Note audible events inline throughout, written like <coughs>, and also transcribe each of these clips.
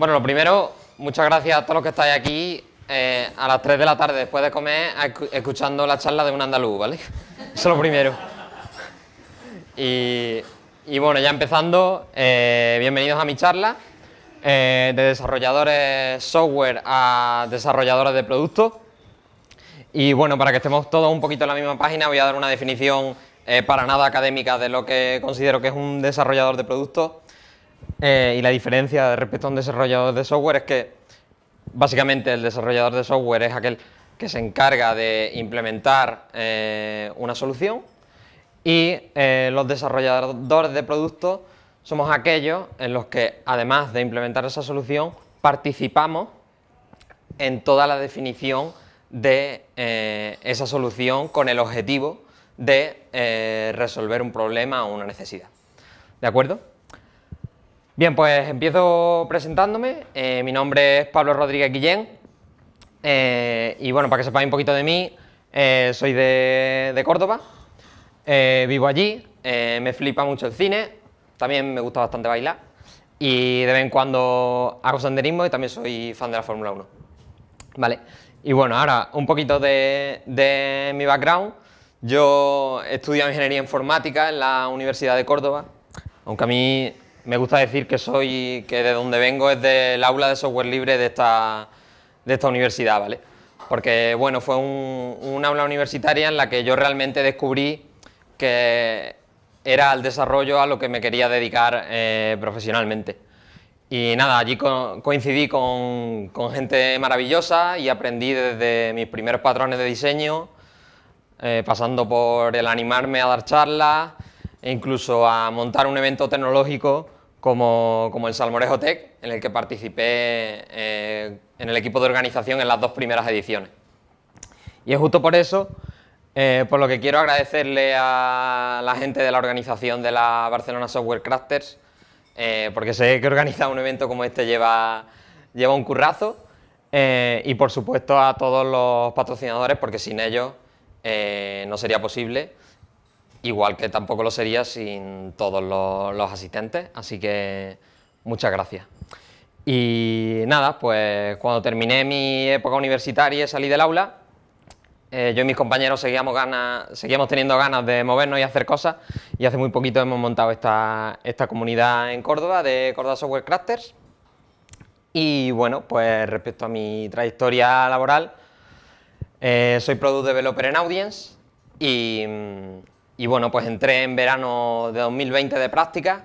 Bueno, lo primero, muchas gracias a todos los que estáis aquí eh, a las 3 de la tarde después de comer escuchando la charla de un andaluz, ¿vale? <laughs> Eso es lo primero. Y, bueno, ya empezando, eh, bienvenidos a mi charla eh, de desarrolladores software a desarrolladores de productos. Y bueno, para que estemos todos un poquito en la misma página, voy a dar una definición para nada académica de lo que considero que es un desarrollador de productos eh, y la diferencia respecto a un desarrollador de software es que básicamente el desarrollador de software es aquel que se encarga de implementar eh, una solución y eh, los desarrolladores de productos somos aquellos en los que además de implementar esa solución participamos en toda la definición de esa solución con el objetivo de resolver un problema o una necesidad. ¿De acuerdo? Bien, pues empiezo presentándome. Eh, mi nombre es Pablo Rodríguez Guillén. Eh, y bueno, para que sepáis un poquito de mí, eh, soy de, Córdoba, vivo allí, me flipa mucho el cine, también me gusta bastante bailar y de vez en cuando hago senderismo y también soy fan de la Fórmula 1. Vale, y bueno, ahora un poquito de, de mi background. Yo estudio ingeniería informática en la Universidad de Córdoba, aunque a mí me gusta decir que soy, que de donde vengo es del aula de software libre de esta, universidad, ¿vale? Porque, bueno, fue un, aula universitaria en la que yo realmente descubrí que era el desarrollo a lo que me quería dedicar eh, profesionalmente. Y nada, allí coincidí con, gente maravillosa y aprendí desde mis primeros patrones de diseño, eh, pasando por el animarme a dar charlas e incluso a montar un evento tecnológico como, el Salmorejo Tech, en el que participé eh, en el equipo de organización en las dos primeras ediciones. Y es justo por eso, eh, por lo que quiero agradecerle a la gente de la organización de la Barcelona Software Crafters, eh, porque sé que organizar un evento como este lleva, lleva un currazo, y por supuesto a todos los patrocinadores, porque sin ellos no sería posible igual que tampoco lo sería sin todos los, asistentes, así que muchas gracias. Y nada, pues cuando terminé mi época universitaria y salí del aula, eh, yo y mis compañeros seguíamos, ganas, seguíamos teniendo ganas de movernos y hacer cosas y hace muy poquito hemos montado esta, esta comunidad en Córdoba de Córdoba Software Crafters y bueno, pues respecto a mi trayectoria laboral, eh, soy Product Developer en Audience y, mm, y bueno, pues entré en verano de 2020 de práctica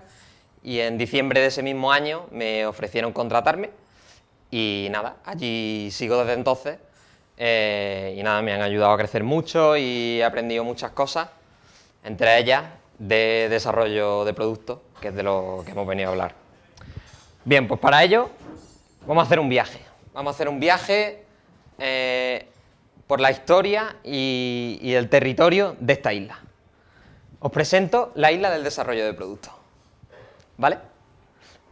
y en diciembre de ese mismo año me ofrecieron contratarme y nada, allí sigo desde entonces eh, y nada, me han ayudado a crecer mucho y he aprendido muchas cosas, entre ellas de desarrollo de productos, que es de lo que hemos venido a hablar. Bien, pues para ello vamos a hacer un viaje. Vamos a hacer un viaje eh, por la historia y el territorio de esta isla. Os presento la isla del desarrollo de productos. ¿Vale?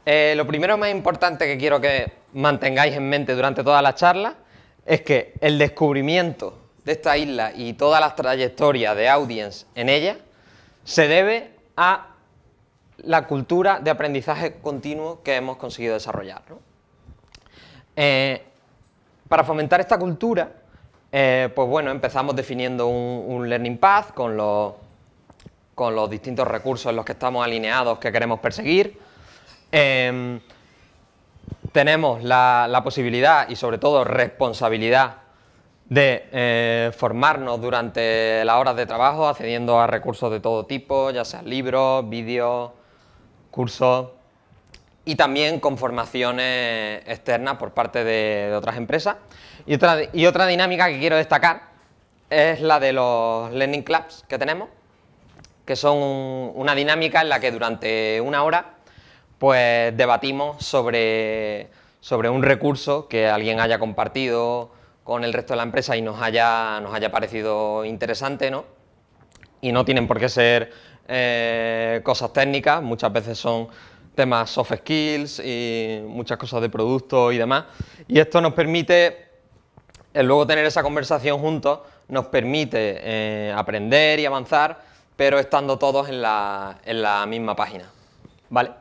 Eh, lo primero más importante que quiero que mantengáis en mente durante toda la charla es que el descubrimiento de esta isla y todas las trayectorias de audience en ella se debe a la cultura de aprendizaje continuo que hemos conseguido desarrollar. Eh, para fomentar esta cultura, eh, pues bueno, empezamos definiendo un learning path con los con los distintos recursos en los que estamos alineados que queremos perseguir. Em, tenemos la, posibilidad y sobre todo responsabilidad de eh, formarnos durante las horas de trabajo accediendo a recursos de todo tipo, ya sean libros, vídeos, cursos y también con formaciones externas por parte de, de otras empresas. Y otra, y otra dinámica que quiero destacar es la de los Learning Clubs que tenemos, que son una dinámica en la que durante una hora pues debatimos sobre, un recurso que alguien haya compartido con el resto de la empresa y nos haya, parecido interesante, ¿no? Y no tienen por qué ser eh, cosas técnicas, muchas veces son temas soft skills y muchas cosas de producto y demás. Y esto nos permite, luego tener esa conversación juntos, nos permite eh, aprender y avanzar pero estando todos en la, misma página. ¿Vale?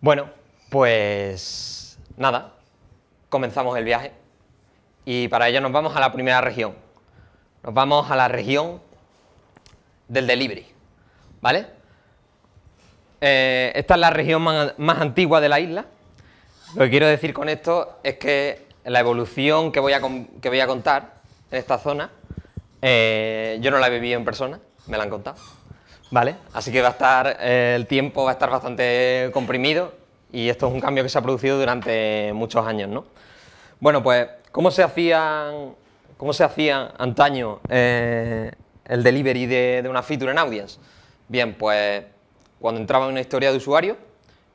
Bueno, pues nada, comenzamos el viaje y para ello nos vamos a la primera región. Nos vamos a la región del delivery, ¿vale? Eh, esta es la región más, antigua de la isla. Lo que quiero decir con esto es que la evolución que voy a, que voy a contar en esta zona, eh, yo no la he vivido en persona, me la han contado. ¿Vale? Así que va a estar, eh, el tiempo va a estar bastante comprimido y esto es un cambio que se ha producido durante muchos años, ¿no? Bueno, pues, ¿cómo se hacían, cómo se hacía antaño eh, el delivery de, una feature en Audience? Bien, pues, cuando entraba en una historia de usuario,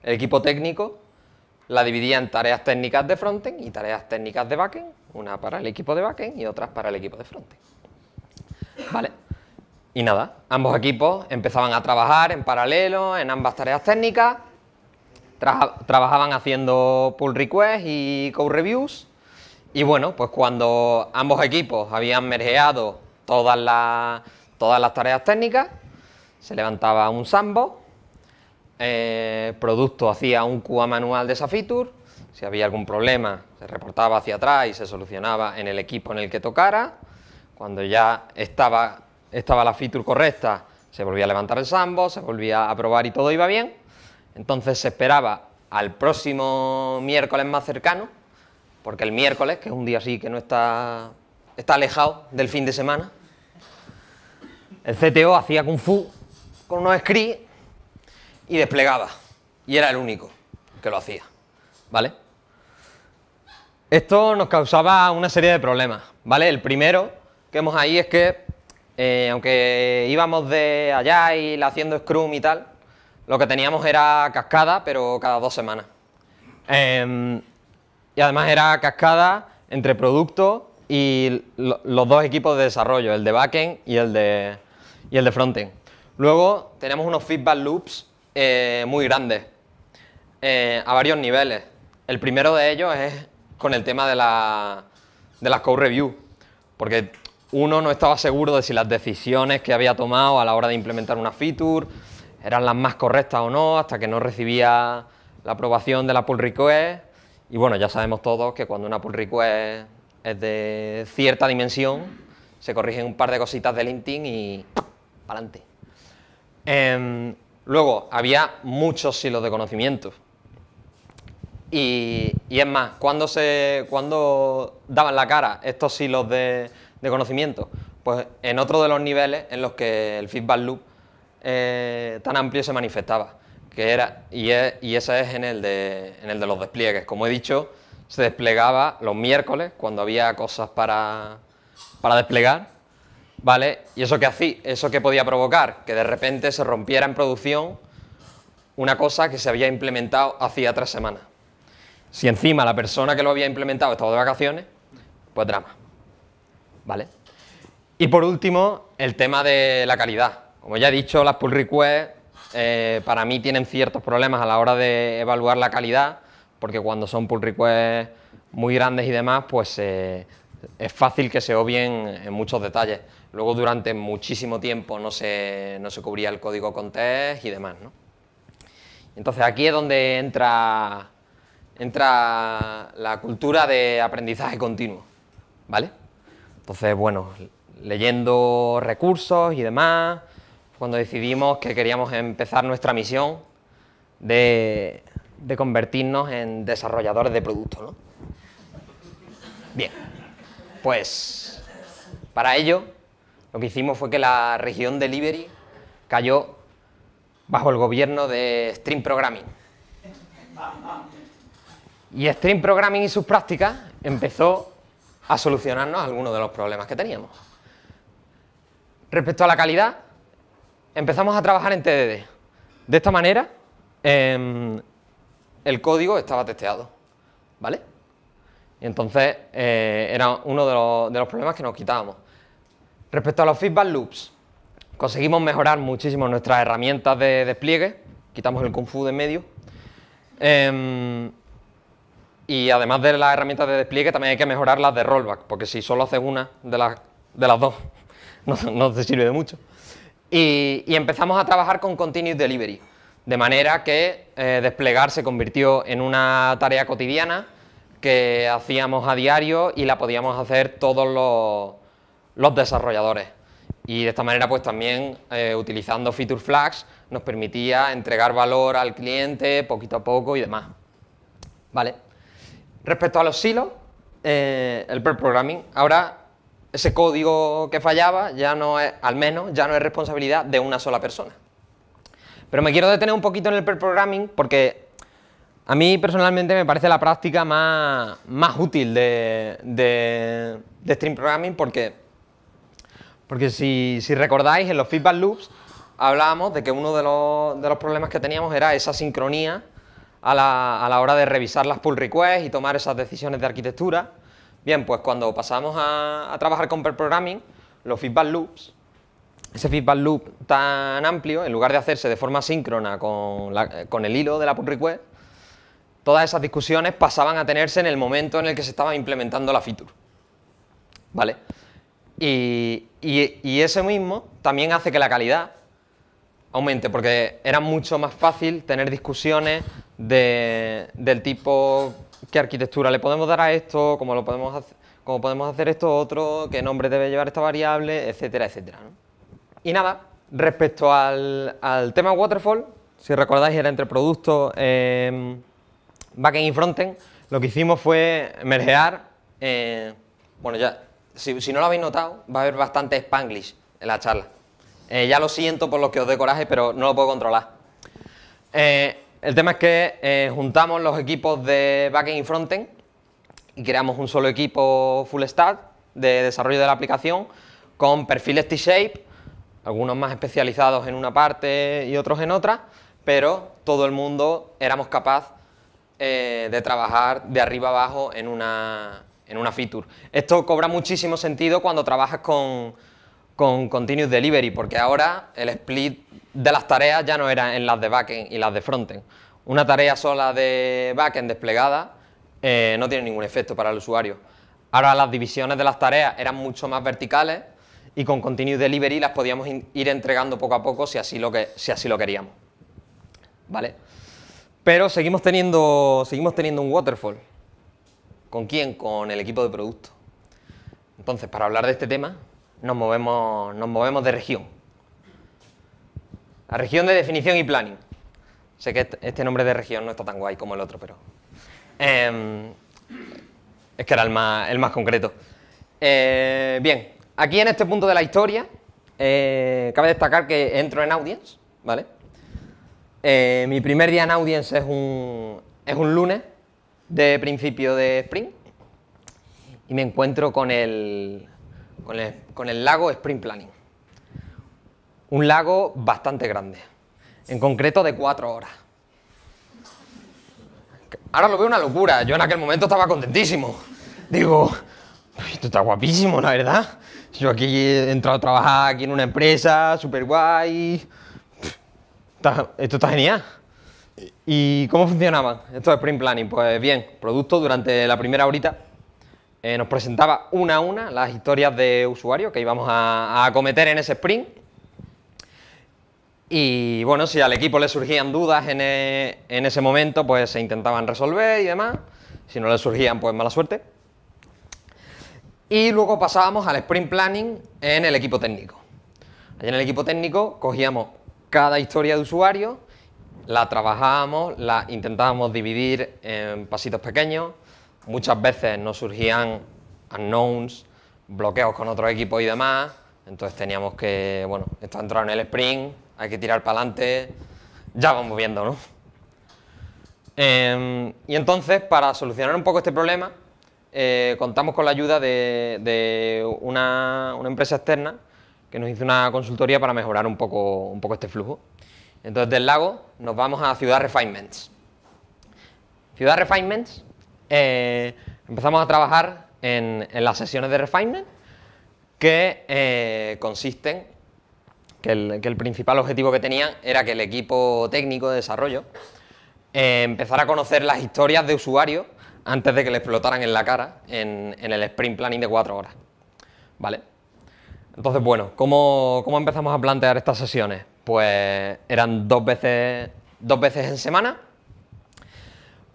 el equipo técnico la dividía en tareas técnicas de frontend y tareas técnicas de backend, una para el equipo de backend y otras para el equipo de frontend. Vale. Y nada, ambos equipos empezaban a trabajar en paralelo en ambas tareas técnicas, trabajaban haciendo pull requests y code reviews. Y bueno, pues cuando ambos equipos habían mergeado todas las, todas las tareas técnicas, se levantaba un sambo, el eh, producto hacía un QA manual de esa feature, si había algún problema se reportaba hacia atrás y se solucionaba en el equipo en el que tocara, cuando ya estaba estaba la feature correcta, se volvía a levantar el sambo, se volvía a probar y todo iba bien. Entonces se esperaba al próximo miércoles más cercano, porque el miércoles, que es un día así que no está, está alejado del fin de semana, el CTO hacía kung fu con unos scripts y desplegaba. Y era el único que lo hacía, ¿vale? Esto nos causaba una serie de problemas, ¿vale? El primero que hemos ahí es que eh, aunque íbamos de allá y haciendo scrum y tal, lo que teníamos era cascada, pero cada dos semanas. Em, y además era cascada entre producto y los dos equipos de desarrollo, el de backend y el de, y el de frontend. Luego tenemos unos feedback loops eh, muy grandes, eh, a varios niveles. El primero de ellos es con el tema de, la, de las code review, porque uno no estaba seguro de si las decisiones que había tomado a la hora de implementar una feature eran las más correctas o no, hasta que no recibía la aprobación de la pull request. Y bueno, ya sabemos todos que cuando una pull request es de cierta dimensión, se corrigen un par de cositas de LinkedIn y adelante. Em, luego, había muchos silos de conocimiento. Y, y es más, cuando se cuando daban la cara estos silos de de conocimiento? Pues en otro de los niveles en los que el feedback loop eh, tan amplio se manifestaba, que era, y, y ese es en el, de, en el de los despliegues. Como he dicho, se desplegaba los miércoles cuando había cosas para, para desplegar, ¿vale? ¿Y eso que hacía? ¿Eso que podía provocar? Que de repente se rompiera en producción una cosa que se había implementado hacía tres semanas. Si encima la persona que lo había implementado estaba de vacaciones, pues drama. ¿vale? Y por último, el tema de la calidad. Como ya he dicho, las pull requests eh, para mí tienen ciertos problemas a la hora de evaluar la calidad, porque cuando son pull requests muy grandes y demás, pues eh, es fácil que se obvien en muchos detalles. Luego durante muchísimo tiempo no se, cubría el código con test y demás. Entonces aquí es donde entra, entra la cultura de aprendizaje continuo. ¿Vale? Entonces, bueno, leyendo recursos y demás, cuando decidimos que queríamos empezar nuestra misión de, convertirnos en desarrolladores de productos. ¿no? Bien, pues para ello lo que hicimos fue que la región delivery cayó bajo el gobierno de Stream Programming. Y Stream Programming y sus prácticas empezó a solucionarnos algunos de los problemas que teníamos. Respecto a la calidad, empezamos a trabajar en TDD. De esta manera, em, el código estaba testeado, ¿vale? entonces eh, era uno de los, problemas que nos quitábamos. Respecto a los feedback loops, conseguimos mejorar muchísimo nuestras herramientas de despliegue, quitamos el Kung Fu de en medio, em, y además de las herramientas de despliegue, también hay que mejorar las de rollback, porque si solo haces una de las, de las dos, <laughs> no, te sirve de mucho. Y, empezamos a trabajar con Continuous Delivery, de manera que eh, desplegar se convirtió en una tarea cotidiana que hacíamos a diario y la podíamos hacer todos los, los desarrolladores. Y de esta manera, pues también eh, utilizando feature flags, nos permitía entregar valor al cliente poquito a poco y demás. Vale. Respecto a los silos, eh, el per programming, ahora ese código que fallaba ya no es, al menos, ya no es responsabilidad de una sola persona. Pero me quiero detener un poquito en el per programming porque a mí personalmente me parece la práctica más, útil de, de, stream programming porque, porque si, recordáis en los feedback loops hablábamos de que uno de los, de los problemas que teníamos era esa sincronía a la, a la hora de revisar las pull requests y tomar esas decisiones de arquitectura. Bien, pues cuando pasamos a, trabajar con per programming, los feedback loops, ese feedback loop tan amplio, en lugar de hacerse de forma síncrona con, el hilo de la pull request, todas esas discusiones pasaban a tenerse en el momento en el que se estaba implementando la feature. ¿Vale? Y, y, y, ese mismo también hace que la calidad aumente, porque era mucho más fácil tener discusiones del tipo, qué arquitectura le podemos dar a esto, cómo, lo podemos, hacer, cómo podemos hacer esto otro, qué nombre debe llevar esta variable, etcétera, etcétera. Y nada, respecto al, tema waterfall, si recordáis era entre productos em, backend y frontend, lo que hicimos fue mergear, eh, bueno ya, si, no lo habéis notado, va a haber bastante spanglish en la charla. Eh, ya lo siento por los que os dé coraje, pero no lo puedo controlar. Eh, el tema es que eh, juntamos los equipos de backend y frontend y creamos un solo equipo full stack de desarrollo de la aplicación con perfiles T-Shape, algunos más especializados en una parte y otros en otra, pero todo el mundo éramos capaz eh, de trabajar de arriba abajo en una, en una feature. Esto cobra muchísimo sentido cuando trabajas con con Continuous Delivery, porque ahora el split de las tareas ya no era en las de backend y las de frontend. Una tarea sola de backend desplegada eh, no tiene ningún efecto para el usuario. Ahora las divisiones de las tareas eran mucho más verticales y con Continuous Delivery las podíamos ir entregando poco a poco si así lo, si así lo queríamos. ¿Vale? Pero seguimos teniendo, seguimos teniendo un waterfall. ¿Con quién? Con el equipo de producto. Entonces, para hablar de este tema, nos movemos, nos movemos de región. La región de definición y planning. Sé que este, este nombre de región no está tan guay como el otro, pero... Em, es que era el más, el más concreto. Eh, bien, aquí en este punto de la historia, eh, cabe destacar que entro en Audience, ¿vale? Eh, mi primer día en Audience es un, es un lunes de principio de Spring y me encuentro con el, con el, lago Sprint Planning. Un lago bastante grande, en concreto de cuatro horas. Ahora lo veo una locura, yo en aquel momento estaba contentísimo. Digo, esto está guapísimo, la verdad. Yo aquí he entrado a trabajar aquí en una empresa, súper guay. Esto está genial. ¿Y cómo funcionaban estos sprint planning? Pues bien, producto durante la primera horita eh, nos presentaba una a una las historias de usuario que íbamos a, acometer en ese sprint. Y bueno, si al equipo le surgían dudas en, e, en ese momento, pues se intentaban resolver y demás. Si no le surgían, pues mala suerte. Y luego pasábamos al sprint planning en el equipo técnico. Allí en el equipo técnico cogíamos cada historia de usuario, la trabajábamos, la intentábamos dividir en pasitos pequeños, muchas veces nos surgían unknowns, bloqueos con otro equipo y demás, entonces teníamos que, bueno, esto ha entrado en el sprint, hay que tirar para adelante, ya vamos viendo, ¿no? Em, y entonces, para solucionar un poco este problema, eh, contamos con la ayuda de, una, una, empresa externa que nos hizo una consultoría para mejorar un poco, un poco este flujo. Entonces, del lago nos vamos a Ciudad Refinements. Ciudad Refinements eh, empezamos a trabajar en, las sesiones de refinement que eh, consisten, que el, principal objetivo que tenían era que el equipo técnico de desarrollo eh, empezara a conocer las historias de usuarios antes de que le explotaran en la cara en, el sprint planning de cuatro horas. ¿Vale? Entonces, bueno, ¿cómo, empezamos a plantear estas sesiones? Pues eran dos veces, dos veces en semana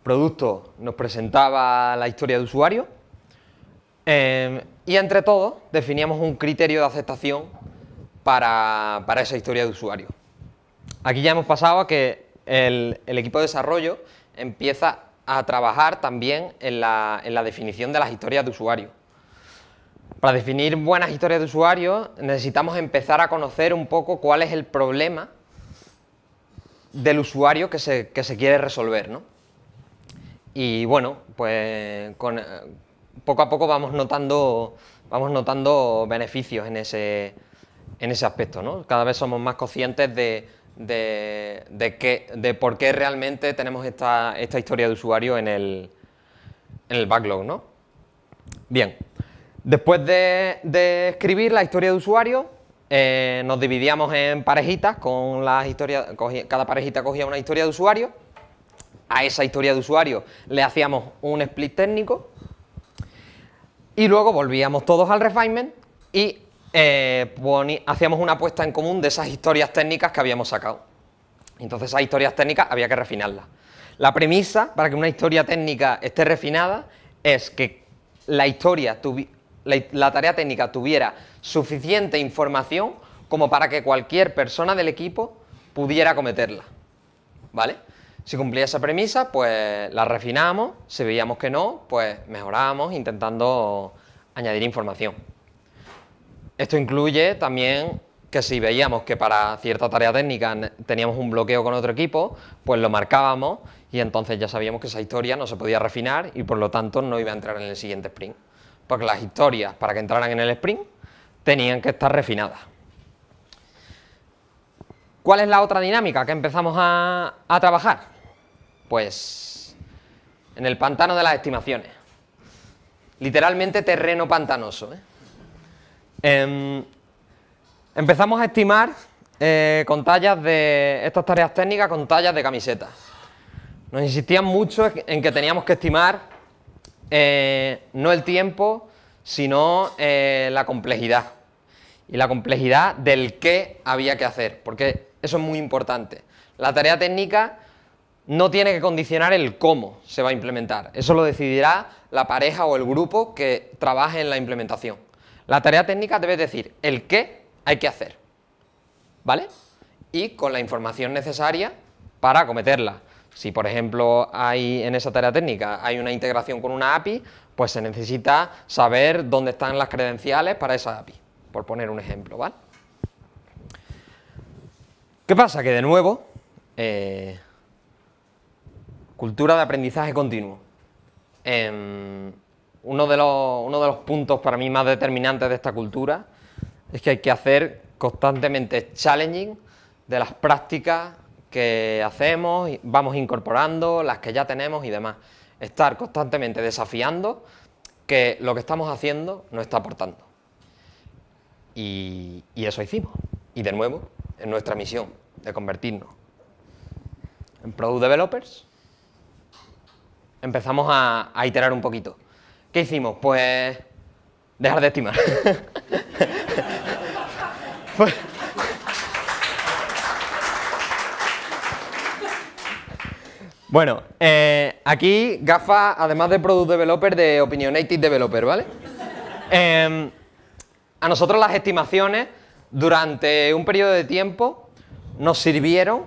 producto nos presentaba la historia de usuario em, y entre todos definíamos un criterio de aceptación para, esa historia de usuario. Aquí ya hemos pasado a que el, equipo de desarrollo empieza a trabajar también en la, definición de las historias de usuario. Para definir buenas historias de usuario necesitamos empezar a conocer un poco cuál es el problema del usuario que se, que se quiere resolver. ¿no? Y bueno, pues eh, poco a poco vamos notando, vamos notando beneficios en ese, en ese aspecto. ¿no? Cada vez somos más conscientes de, de por qué realmente tenemos esta, historia de usuario en el, backlog. ¿no? Bien, después de, escribir la historia de usuario, eh, nos dividíamos en parejitas, con las historias, cada parejita cogía una historia de usuario a esa historia de usuario le hacíamos un split técnico y luego volvíamos todos al refinement y eh, hacíamos una apuesta en común de esas historias técnicas que habíamos sacado. Entonces esas historias técnicas había que refinarlas. La premisa para que una historia técnica esté refinada es que la, historia la tarea técnica tuviera suficiente información como para que cualquier persona del equipo pudiera cometerla. ¿Vale? Si cumplía esa premisa, pues la refinamos, si veíamos que no, pues mejorábamos intentando añadir información. Esto incluye también que si veíamos que para cierta tarea técnica teníamos un bloqueo con otro equipo, pues lo marcábamos y entonces ya sabíamos que esa historia no se podía refinar y por lo tanto no iba a entrar en el siguiente sprint. Porque las historias, para que entraran en el sprint, tenían que estar refinadas. ¿Cuál es la otra dinámica que empezamos a, trabajar? Pues en el pantano de las estimaciones. Literalmente terreno pantanoso. ¿eh? Em, empezamos a estimar eh, con tallas de estas tareas técnicas con tallas de camisetas. Nos insistían mucho en que teníamos que estimar eh, no el tiempo, sino la complejidad y la complejidad del qué había que hacer. Porque eso es muy importante. La tarea técnica no tiene que condicionar el cómo se va a implementar. Eso lo decidirá la pareja o el grupo que trabaje en la implementación. La tarea técnica debe decir el qué hay que hacer. ¿Vale? Y con la información necesaria para acometerla. Si, por ejemplo, hay en esa tarea técnica hay una integración con una API, pues se necesita saber dónde están las credenciales para esa API, por poner un ejemplo, ¿vale? ¿Qué pasa? Que de nuevo, eh, cultura de aprendizaje continuo. Em, uno, de los, puntos para mí más determinantes de esta cultura es que hay que hacer constantemente challenging de las prácticas que hacemos, vamos incorporando, las que ya tenemos y demás. Estar constantemente desafiando que lo que estamos haciendo no está aportando. y eso hicimos. Y de nuevo, en nuestra misión de convertirnos en product developers, empezamos a, iterar un poquito. ¿Qué hicimos? Pues dejar de estimar. <laughs> Pues, bueno, eh, aquí Gafa, además de Product Developer, de Opinionated Developer, ¿vale? Em, a nosotros las estimaciones durante un periodo de tiempo nos sirvieron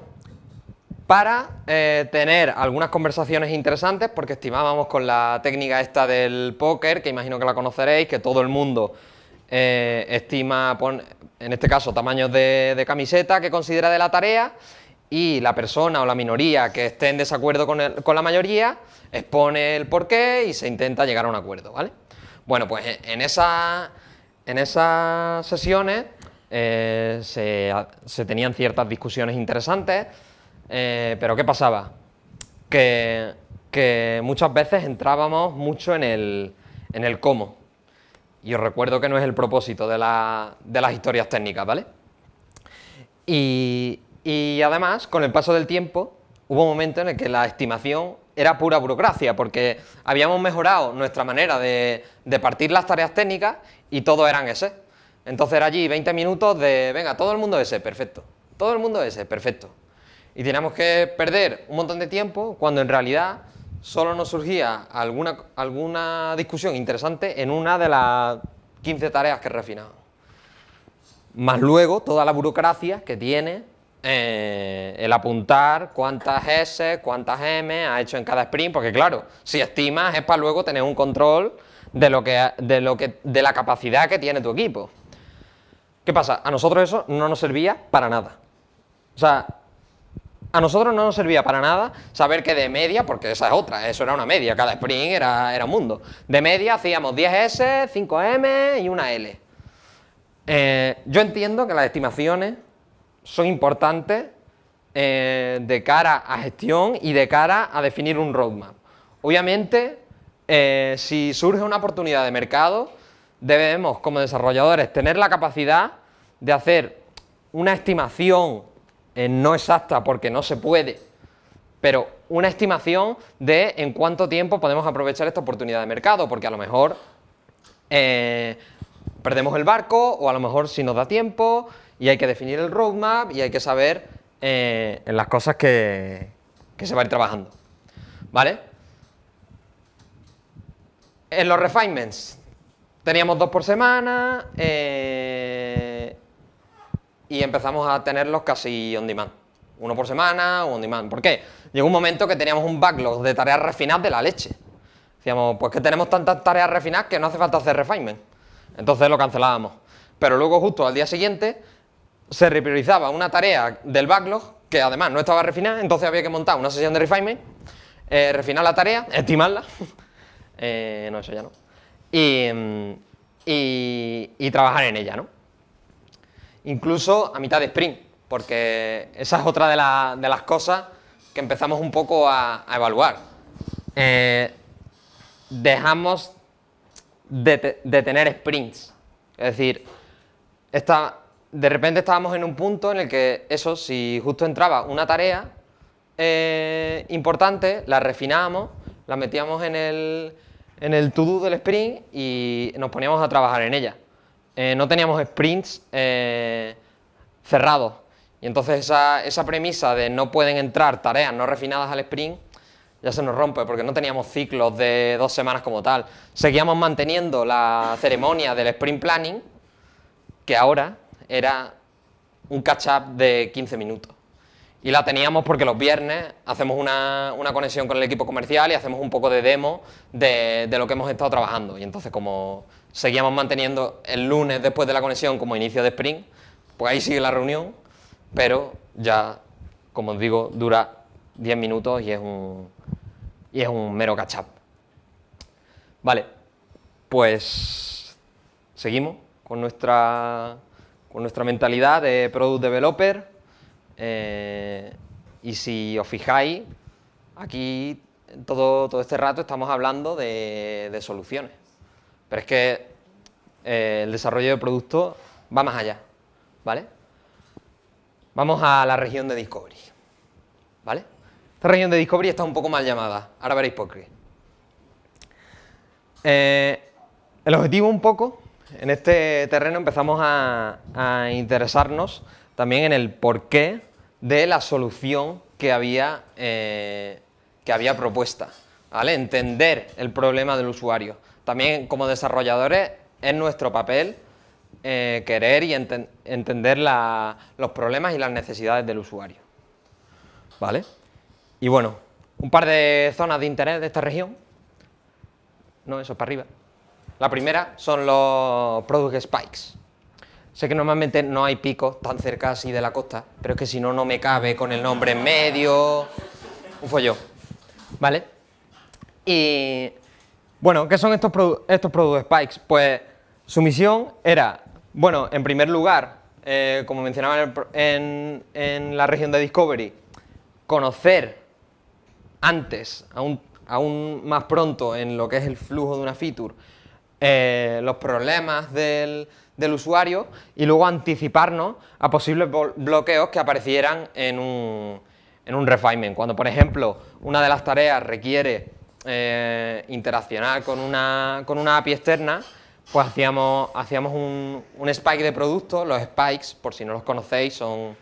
para eh, tener algunas conversaciones interesantes, porque estimábamos con la técnica esta del póker, que imagino que la conoceréis, que todo el mundo eh, estima, en este caso, tamaños de, camiseta que considera de la tarea, y la persona o la minoría que esté en desacuerdo con, con la mayoría expone el porqué y se intenta llegar a un acuerdo, ¿vale? Bueno, pues en, esa, en esas sesiones eh, se, tenían ciertas discusiones interesantes, eh, pero ¿qué pasaba? Que, muchas veces entrábamos mucho en el, cómo. Y os recuerdo que no es el propósito de, las historias técnicas, ¿vale? Y, además, con el paso del tiempo, hubo un momento en el que la estimación era pura burocracia, porque habíamos mejorado nuestra manera de, de partir las tareas técnicas y todo eran ese. Entonces allí 20 minutos de, venga, todo el mundo ese, perfecto. Todo el mundo ese, perfecto. Y tenemos que perder un montón de tiempo cuando en realidad solo nos surgía alguna, alguna discusión interesante en una de las 15 tareas que refinamos. Más luego toda la burocracia que tiene eh, el apuntar cuántas S, cuántas M ha hecho en cada sprint, porque claro, si estimas es para luego tener un control de, lo que, de, lo que, de la capacidad que tiene tu equipo. ¿Qué pasa? A nosotros eso no nos servía para nada. O sea, a nosotros no nos servía para nada saber que de media, porque esa es otra, eso era una media, cada sprint era, era un mundo. De media hacíamos 10S, 5M y una L. Eh, yo entiendo que las estimaciones son importantes eh, de cara a gestión y de cara a definir un roadmap. Obviamente, eh, si surge una oportunidad de mercado, debemos como desarrolladores tener la capacidad de hacer una estimación eh, no exacta porque no se puede, pero una estimación de en cuánto tiempo podemos aprovechar esta oportunidad de mercado, porque a lo mejor eh, perdemos el barco o a lo mejor si nos da tiempo y hay que definir el roadmap y hay que saber eh, en las cosas que, que, se va a ir trabajando. ¿Vale? En los refinements Teníamos dos por semana eh, y empezamos a tenerlos casi on demand. Uno por semana, on demand. ¿Por qué? Llegó un momento que teníamos un backlog de tareas refinadas de la leche. Decíamos, pues que tenemos tantas tareas refinadas que no hace falta hacer refinement. Entonces lo cancelábamos. Pero luego justo al día siguiente se repriorizaba una tarea del backlog que además no estaba refinada, entonces había que montar una sesión de refinement, eh, refinar la tarea, <laughs> estimarla. <laughs> Eh, no, eso ya no y, trabajar en ella, ¿no? Incluso a mitad de sprint, porque esa es otra de, las cosas que empezamos un poco a, evaluar. Eh, dejamos de, tener sprints. Es decir, de repente estábamos en un punto en el que eso, si justo entraba una tarea eh, importante, la refinábamos, la metíamos en el, en el to-do del sprint y nos poníamos a trabajar en ella. Eh, no teníamos sprints eh, cerrados. Y entonces esa, esa, premisa de no pueden entrar tareas no refinadas al sprint ya se nos rompe porque no teníamos ciclos de dos semanas como tal. Seguíamos manteniendo la ceremonia del sprint planning, que ahora era un catch-up de 15 minutos y la teníamos porque los viernes hacemos una, conexión con el equipo comercial y hacemos un poco de demo de, lo que hemos estado trabajando. Y entonces como seguíamos manteniendo el lunes después de la conexión como inicio de sprint, pues ahí sigue la reunión, pero ya, como os digo, dura 10 minutos y es un, y es un mero catch-up. Vale, pues seguimos con nuestra, con nuestra mentalidad de product developer eh, y si os fijáis, aquí todo, este rato estamos hablando de, soluciones. Pero es que eh, el desarrollo de productos va más allá, ¿vale? Vamos a la región de Discovery, ¿vale? Esta región de Discovery está un poco mal llamada, ahora veréis por qué. Eh, el objetivo un poco, en este terreno empezamos a interesarnos también en el porqué de la solución que había, eh, que había propuesta. ¿vale? Entender el problema del usuario. También como desarrolladores es nuestro papel eh, querer y entender los problemas y las necesidades del usuario. ¿Vale? Y bueno, un par de zonas de interés de esta región. No, eso es para arriba. La primera son los Product Spikes. Sé que normalmente no hay picos tan cerca así de la costa, pero es que si no, no me cabe con el nombre en medio. Un yo ¿Vale? Y. Bueno, ¿qué son estos, productos estos Product Spikes? Pues su misión era, bueno, en primer lugar, eh, como mencionaba en, la región de Discovery, conocer antes, aún, aún más pronto en lo que es el flujo de una feature, eh, los problemas del, del, usuario y luego anticiparnos a posibles bloqueos que aparecieran en un, en un refinement. Cuando, por ejemplo, una de las tareas requiere eh, interaccionar con una, con una API externa, pues hacíamos, hacíamos un, un, spike de productos. Los spikes, por si no los conocéis, son...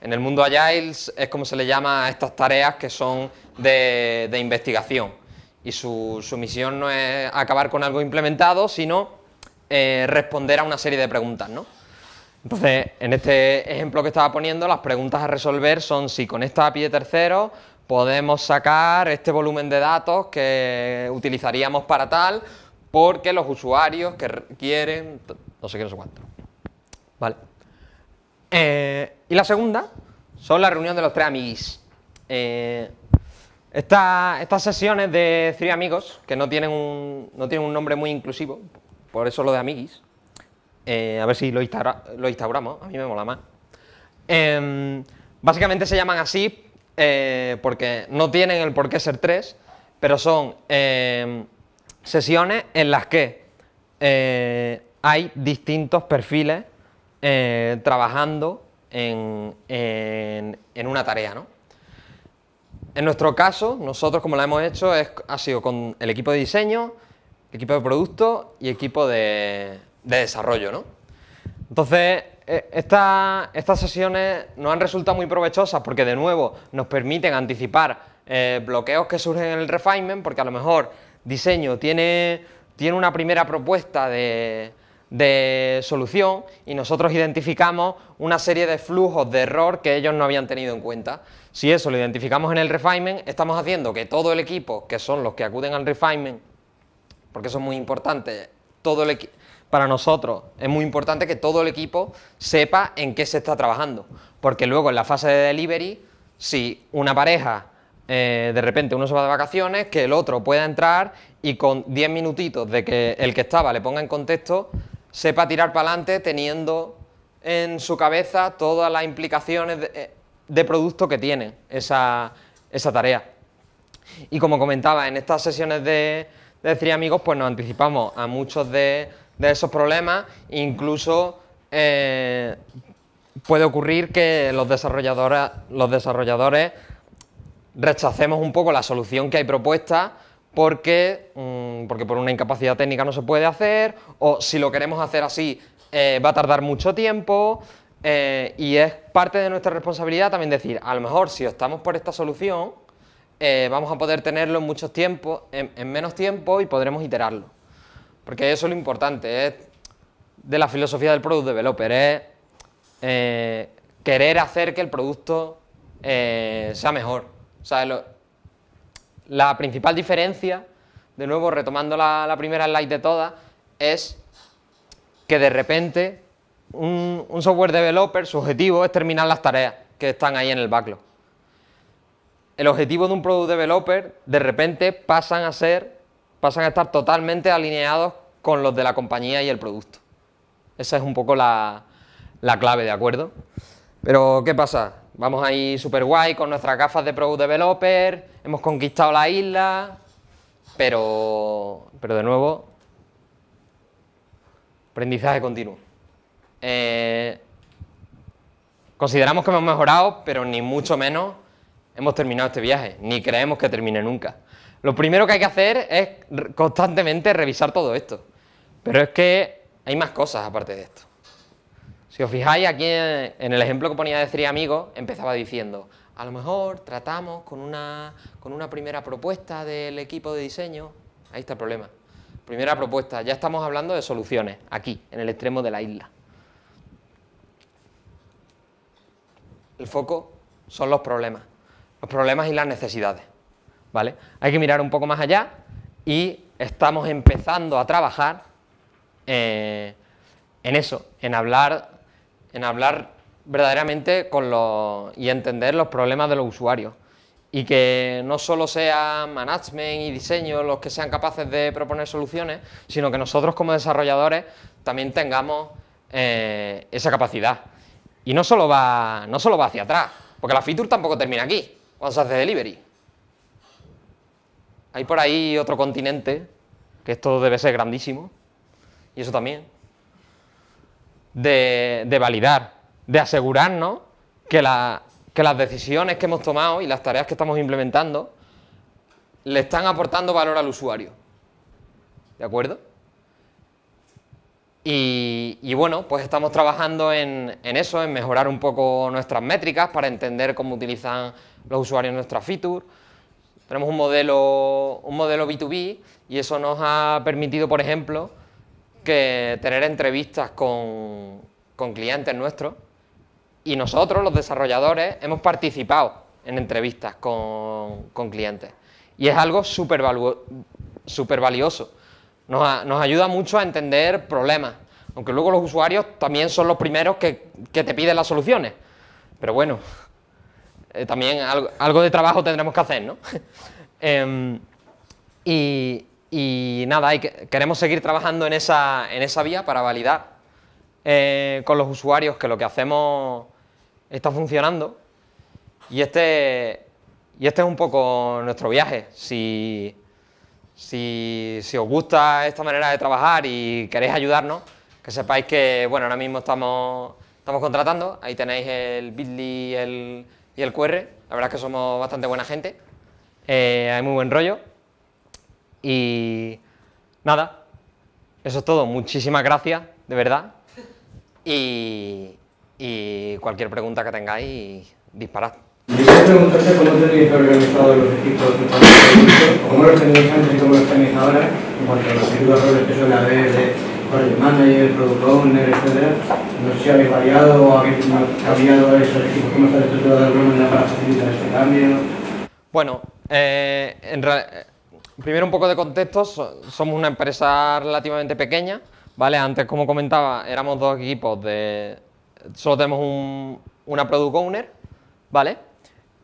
En el mundo Agile es como se le llama a estas tareas que son de, de investigación y su, misión no es acabar con algo implementado, sino eh, responder a una serie de preguntas, Entonces, en este ejemplo que estaba poniendo, las preguntas a resolver son si con esta API de terceros podemos sacar este volumen de datos que utilizaríamos para tal, porque los usuarios que quieren, no sé qué, no sé cuánto. Vale. Eh, y la segunda son la reunión de los tres amiguis. Eh, estas sesiones de Three Amigos, que no tienen, un, no tienen un nombre muy inclusivo, por eso lo de Amiguis, eh, a ver si lo, instauramos, a mí me mola más. Em, básicamente se llaman así eh, porque no tienen el por qué ser tres, pero son em, sesiones en las que eh, hay distintos perfiles trabajando en, una tarea, ¿no? En nuestro caso, nosotros como la hemos hecho ha sido con el equipo de diseño, equipo de producto y equipo de, desarrollo, ¿no? Entonces, e, estas sesiones nos han resultado muy provechosas porque, de nuevo, nos permiten anticipar eh, bloqueos que surgen en el refinement, porque a lo mejor diseño tiene, tiene una primera propuesta de solución y nosotros identificamos una serie de flujos de error que ellos no habían tenido en cuenta. Si eso lo identificamos en el refinement, estamos haciendo que todo el equipo, que son los que acuden al refinement, porque eso es muy importante, todo el para nosotros es muy importante que todo el equipo sepa en qué se está trabajando, porque luego en la fase de delivery, si una pareja eh, de repente uno se va de vacaciones, que el otro pueda entrar y con 10 minutitos de que el que estaba le ponga en contexto, sepa tirar para adelante teniendo en su cabeza todas las implicaciones de, eh, de producto que tiene esa, esa tarea. Y como comentaba, en estas sesiones de, de Amigos, pues nos anticipamos a muchos de, de esos problemas, incluso eh, puede ocurrir que los desarrolladores, los desarrolladores rechacemos un poco la solución que hay propuesta porque, mm, porque por una incapacidad técnica no se puede hacer, o si lo queremos hacer así, eh, va a tardar mucho tiempo, eh, y es parte de nuestra responsabilidad también decir, a lo mejor si optamos por esta solución, eh, vamos a poder tenerlo en muchos tiempos, en, menos tiempo y podremos iterarlo. Porque eso es lo importante, es de la filosofía del product developer, es eh, querer hacer que el producto sea mejor. la principal diferencia, de nuevo retomando la primera slide de todas, es que de repente un, software developer, su objetivo es terminar las tareas que están ahí en el backlog. El objetivo de un product developer, de repente, pasan a ser, pasan a estar totalmente alineados con los de la compañía y el producto. Esa es un poco la, clave, ¿de acuerdo? Pero, ¿qué pasa? Vamos ahí super guay con nuestras gafas de Product Developer, hemos conquistado la isla, pero, pero de nuevo, aprendizaje continuo. Eh, consideramos que hemos mejorado, pero ni mucho menos hemos terminado este viaje, ni creemos que termine nunca. Lo primero que hay que hacer es constantemente revisar todo esto. Pero es que hay más cosas aparte de esto. Si os fijáis aquí en el ejemplo que ponía de Tri amigos, empezaba diciendo, a lo mejor tratamos con una, con una primera propuesta del equipo de diseño. Ahí está el problema. Primera propuesta, ya estamos hablando de soluciones, aquí, en el extremo de la isla. el foco son los problemas, los problemas y las necesidades. ¿vale? Hay que mirar un poco más allá y estamos empezando a trabajar eh, en eso, en hablar, en hablar verdaderamente con los, y entender los problemas de los usuarios. Y que no solo sean management y diseño los que sean capaces de proponer soluciones, sino que nosotros como desarrolladores también tengamos eh, esa capacidad. Y no solo va, no solo va hacia atrás, porque la feature tampoco termina aquí, cuando se hace delivery. Hay por ahí otro continente, que esto debe ser grandísimo, y eso también, de, validar, de asegurarnos que, que las decisiones que hemos tomado y las tareas que estamos implementando le están aportando valor al usuario. ¿De acuerdo? Y, bueno, pues estamos trabajando en, eso, en mejorar un poco nuestras métricas para entender cómo utilizan los usuarios nuestras features. Tenemos un modelo, un B2B y eso nos ha permitido, por ejemplo, que tener entrevistas con, clientes nuestros y nosotros, los desarrolladores, hemos participado en entrevistas con, con clientes. Y es algo súper valioso nos, ayuda mucho a entender problemas, aunque luego los usuarios también son los primeros que, te piden las soluciones. Pero bueno, eh, también algo, de trabajo tendremos que hacer, ¿no? <laughs> Em, y, nada, queremos seguir trabajando en esa, en esa vía para validar eh, con los usuarios que lo que hacemos está funcionando. Y este, y este es un poco nuestro viaje. Si, si, os gusta esta manera de trabajar y queréis ayudarnos, que sepáis que bueno, ahora mismo estamos, estamos contratando, ahí tenéis el Bitly y el, QR, la verdad es que somos bastante buena gente, eh, hay muy buen rollo y nada, eso es todo, muchísimas gracias, de verdad, y, y cualquier pregunta que tengáis, disparad. Quisiera preguntarte cómo tenéis organizado los equipos de producto. cómo los tenéis antes y cómo los tenéis ahora, en cuanto a los distintos que suele haber de project manager, product owner, etcétera. No sé si habéis variado o habéis cambiado esos equipos, cómo está estructurado de alguna manera para facilitar este cambio. Bueno, eh, en eh, primero un poco de contexto, somos una empresa relativamente pequeña, ¿vale? Antes, como comentaba, éramos dos equipos de... Solo tenemos un, una product owner, ¿vale?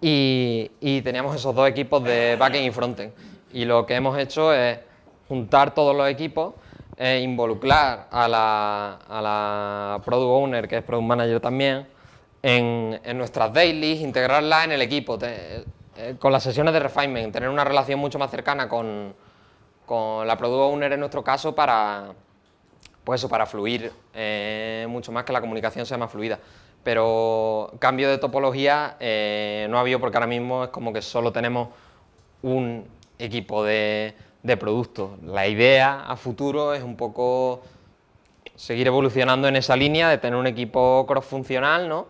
Y, teníamos esos dos equipos de backing y frontend. Y lo que hemos hecho es juntar todos los equipos e involucrar a la, a product owner, que es product manager también, en, nuestras dailies, integrarla en el equipo, eh, con las sesiones de refinement, tener una relación mucho más cercana con, la product owner en nuestro caso para, pues eso, para fluir eh, mucho más, que la comunicación sea más fluida pero cambio de topología eh, no ha habido porque ahora mismo es como que solo tenemos un equipo de, de productos. La idea a futuro es un poco seguir evolucionando en esa línea de tener un equipo cross-funcional, ¿no?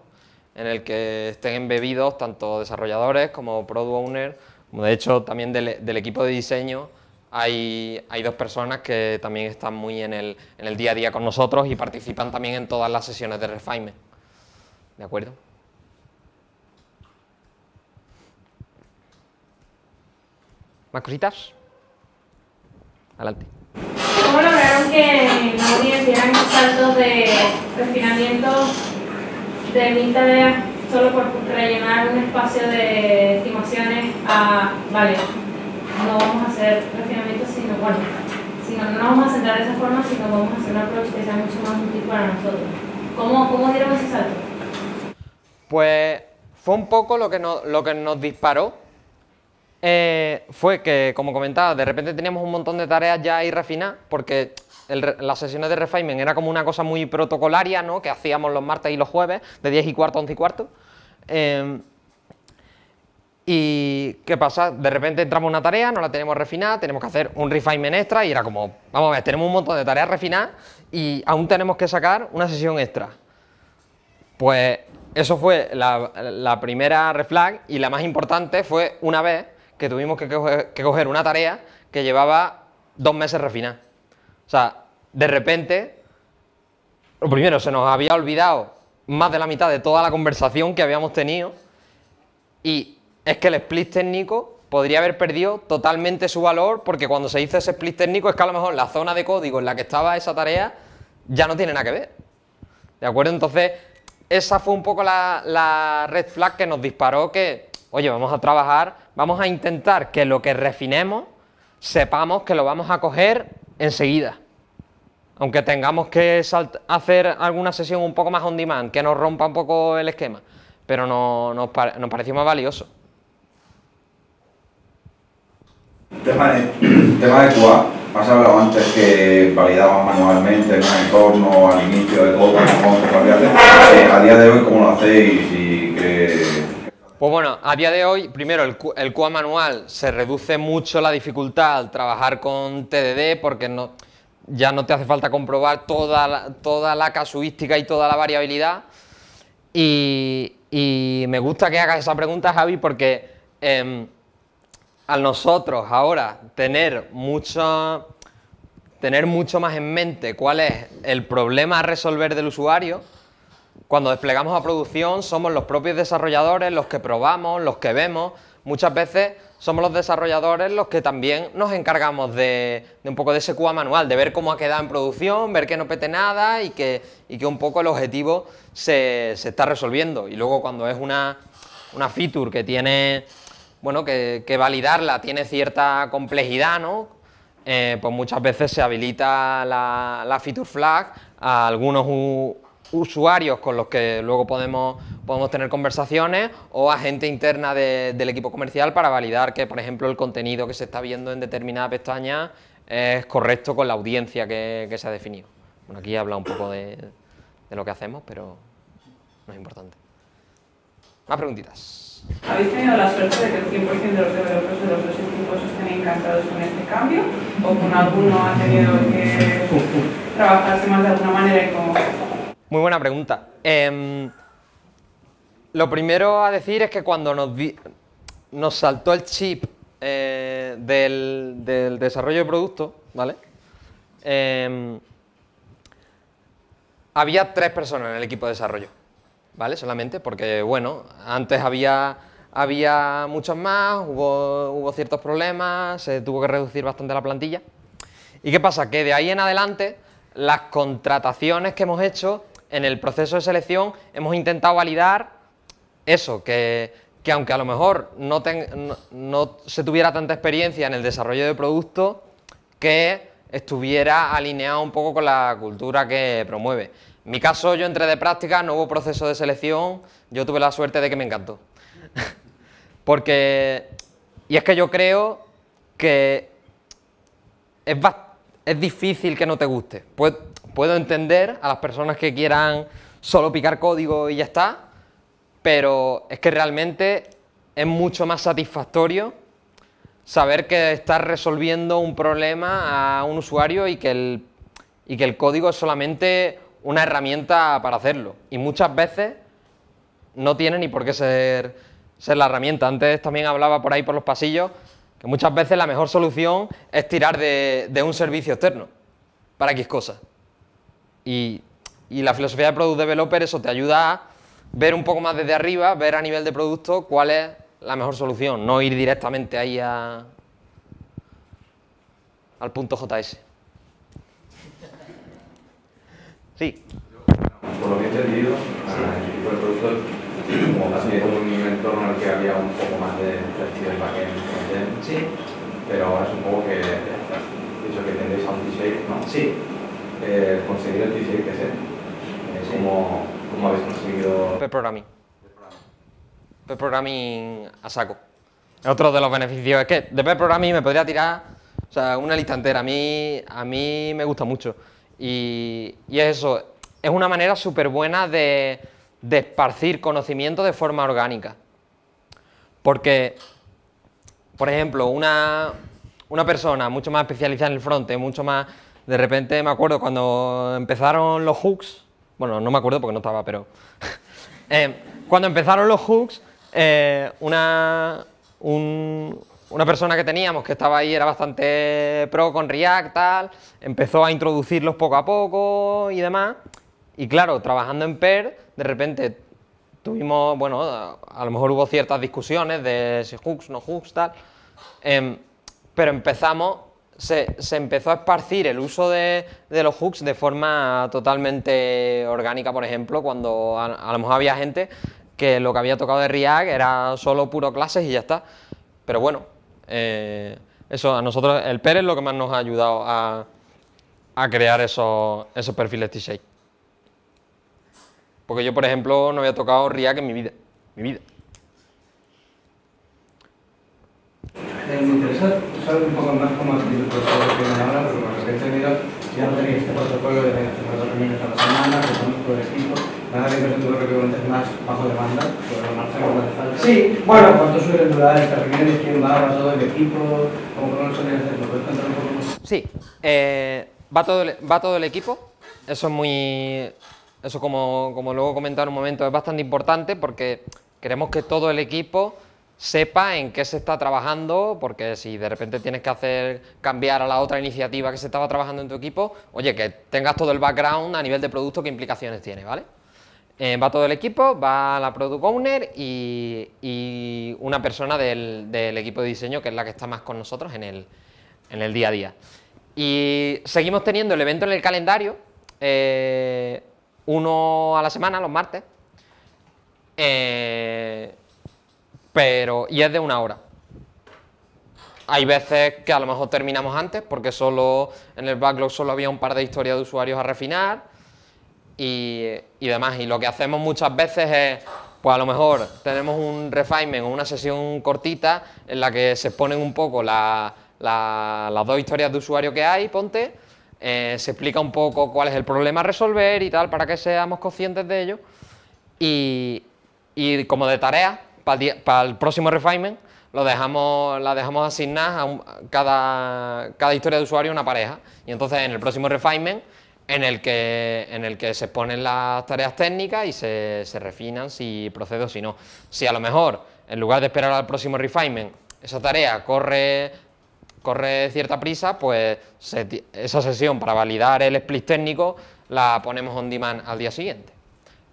En el que estén embebidos tanto desarrolladores como product owners, de hecho también del, del equipo de diseño. Hay, hay, dos personas que también están muy en el, en el día a día con nosotros y participan también en todas las sesiones de refinement. ¿De acuerdo? ¿Más cositas? Adelante. ¿Cómo lograron que la audiencia un saltos de refinamiento de mitad solo por rellenar un espacio de estimaciones a, vale, no vamos a hacer refinamiento, sino, bueno, sino no nos vamos a sentar de esa forma, sino vamos a hacer un approach que sea mucho más útil para nosotros? ¿Cómo, cómo dieron ese salto? Pues fue un poco lo que nos, lo que nos disparó. Eh, fue que, como comentaba, de repente teníamos un montón de tareas ya ahí refinadas, porque las sesiones de refinement era como una cosa muy protocolaria, ¿no? Que hacíamos los martes y los jueves, de 10 y cuarto a 11 y cuarto. Em, y qué pasa, de repente entramos una tarea, no la tenemos refinada, tenemos que hacer un refinement extra y era como, vamos a ver, tenemos un montón de tareas refinadas y aún tenemos que sacar una sesión extra. Pues eso fue la, primera reflag y la más importante fue una vez que tuvimos que coger, que coger una tarea que llevaba dos meses refinar. O sea, de repente, lo primero, se nos había olvidado más de la mitad de toda la conversación que habíamos tenido y es que el split técnico podría haber perdido totalmente su valor porque cuando se hizo ese split técnico es que a lo mejor la zona de código en la que estaba esa tarea ya no tiene nada que ver. ¿De acuerdo? Entonces, esa fue un poco la, red flag que nos disparó que, oye, vamos a trabajar, vamos a intentar que lo que refinemos sepamos que lo vamos a coger enseguida. Aunque tengamos que hacer alguna sesión un poco más on demand, que nos rompa un poco el esquema. Pero nos pareció más valioso. Tema de, <clears throat> tema de QA, has hablado antes que validaba manualmente en entorno al inicio de todo, eh, a día de hoy cómo lo hacéis y Pues bueno, a día de hoy, primero, el, QA manual se reduce mucho la dificultad al trabajar con TDD porque no, ya no te hace falta comprobar toda la, toda la casuística y toda la variabilidad. Y, y me gusta que hagas esa pregunta, Javi, porque... Em, al nosotros ahora tener mucho, tener mucho más en mente cuál es el problema a resolver del usuario, cuando desplegamos a producción somos los propios desarrolladores los que probamos, los que vemos, muchas veces somos los desarrolladores los que también nos encargamos de, un poco de ese QA manual, de ver cómo ha quedado en producción, ver que no pete nada y que, que un poco el objetivo se, está resolviendo. Y luego cuando es una, una feature que tiene bueno, que, validarla tiene cierta complejidad, ¿no? Eh, pues muchas veces se habilita la, feature flag a algunos usuarios con los que luego podemos, podemos tener conversaciones o a gente interna del equipo comercial para validar que, por ejemplo, el contenido que se está viendo en determinada pestaña es correcto con la audiencia que, se ha definido. Bueno, aquí he hablado un poco de, de lo que hacemos, pero no es importante. Más preguntitas. ¿Habéis tenido la suerte de que el 100% de los developers de los dos equipos estén encantados con este cambio? ¿O con alguno ha tenido que trabajarse más de alguna manera Muy buena pregunta. Em, lo primero a decir es que cuando nos, nos saltó el chip eh, del, del, desarrollo de producto, ¿vale? Em, había tres personas en el equipo de desarrollo. ¿vale? Solamente porque, bueno, antes había, había muchos más, hubo, ciertos problemas, se tuvo que reducir bastante la plantilla. ¿Y qué pasa? Que de ahí en adelante, las contrataciones que hemos hecho en el proceso de selección, hemos intentado validar eso, que, aunque a lo mejor no, no, se tuviera tanta experiencia en el desarrollo de productos, que estuviera alineado un poco con la cultura que promueve. En mi caso, yo entré de práctica, no hubo proceso de selección, yo tuve la suerte de que me encantó. <laughs> Porque, y es que yo creo que es, difícil que no te guste. Puedo, entender a las personas que quieran solo picar código y ya está, pero es que realmente es mucho más satisfactorio saber que estás resolviendo un problema a un usuario y que el, y que el código es solamente una herramienta para hacerlo. Y muchas veces no tiene ni por qué ser, ser la herramienta. Antes también hablaba por ahí por los pasillos que muchas veces la mejor solución es tirar de, un servicio externo para X cosas. Y, y, la filosofía de Product Developer eso te ayuda a ver un poco más desde arriba, ver a nivel de producto cuál es la mejor solución, no ir directamente ahí al punto JS. Sí. Por lo que he entendido, ah, el producto como ha sido un entorno en el que había un poco más de flexibilidad backend, Sí. Pero ahora poco que, dicho que tendréis a un T-Shape, ¿no? Sí. Eh, conseguir el T-Shape que sé. Es eh, sí. ¿cómo, habéis conseguido...? Per programming. programming a saco. Otro de los beneficios es que de per programming me podría tirar o sea, una lista entera. A mí, a mí me gusta mucho. Y, es eso, es una manera súper buena de, esparcir conocimiento de forma orgánica. Porque, por ejemplo, una, persona mucho más especializada en el fronte, mucho más... De repente me acuerdo cuando empezaron los hooks, bueno, no me acuerdo porque no estaba, pero... <laughs> Eh, cuando empezaron los hooks, eh, una, un, una persona que teníamos que estaba ahí, era bastante pro con React, tal, empezó a introducirlos poco a poco y demás. Y claro, trabajando en PER, de repente tuvimos, bueno, a lo mejor hubo ciertas discusiones de si hooks, no hooks, tal, em, pero empezamos, se, empezó a esparcir el uso de, los hooks de forma totalmente orgánica, por ejemplo, cuando a, a lo mejor había gente que lo que había tocado de React era solo puro clases y ya está. Pero bueno, eh, eso a nosotros, el Pérez es lo que más nos ha ayudado a, a crear esos, esos perfiles t 6 Porque yo, por ejemplo, no había tocado React en mi vida. Mi vida. Eh, me interesa saber un poco más cómo ha sido el protocolo que ahora, porque cuando se que he ya no tenéis este protocolo de hacer dos reuniones a la semana, que son por equipo van a haber lo que más bajo demanda, por la marcha cuando hace falta. Sí, bueno, cuánto suelen durar estas reuniones, quién va, va todo el equipo, cómo lo suelen hacer, puedes contar un poco más? Sí, eh, va, todo el, va todo el equipo, eso es muy... Eso como, como luego comentar un momento es bastante importante porque queremos que todo el equipo sepa en qué se está trabajando, porque si de repente tienes que hacer cambiar a la otra iniciativa que se estaba trabajando en tu equipo, oye, que tengas todo el background a nivel de producto, qué implicaciones tiene, ¿vale? Eh, va todo el equipo, va la Product Owner y, una persona del, equipo de diseño, que es la que está más con nosotros en el, día a día. Y seguimos teniendo el evento en el calendario, eh, uno a la semana, los martes, eh, pero, y es de una hora. Hay veces que a lo mejor terminamos antes porque solo en el backlog solo había un par de historias de usuarios a refinar y, demás. Y lo que hacemos muchas veces es, pues a lo mejor tenemos un refinement o una sesión cortita en la que se exponen un poco las dos historias de usuario que hay, ponte, eh, se explica un poco cuál es el problema a resolver y tal, para que seamos conscientes de ello. Y, y como de tarea, para el, próximo refinement, lo dejamos, la dejamos asignar a, a cada, cada historia de usuario una pareja. Y entonces en el próximo refinement en el que, en el que se ponen las tareas técnicas y se, refinan si procede o si no. Si a lo mejor, en lugar de esperar al próximo refinement, esa tarea corre, corre cierta prisa, pues esa sesión para validar el split técnico la ponemos on demand al día siguiente.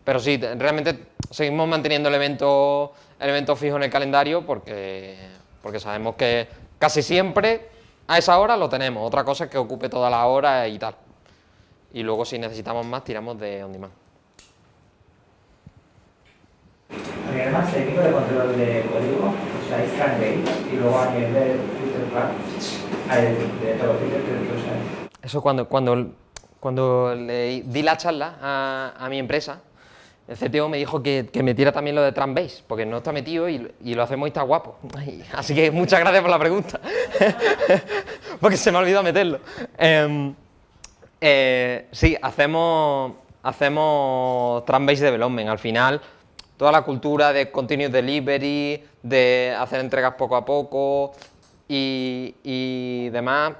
Pero sí, realmente seguimos manteniendo el evento, el evento fijo en el calendario porque, porque sabemos que casi siempre a esa hora lo tenemos. Otra cosa es que ocupe toda la hora y tal y luego si necesitamos más tiramos de on demand. de control de código, y luego de de todo que Eso cuando, cuando, cuando le di la charla a, mi empresa, el CTO me dijo que, que metiera también lo de Transbase porque no está metido y, lo hacemos y está guapo. <laughs> Así que muchas gracias por la pregunta, <laughs> porque se me ha olvidado meterlo. Em, eh, sí, hacemos, hacemos de de development. Al final, toda la cultura de continuous delivery, de hacer entregas poco a poco y, demás,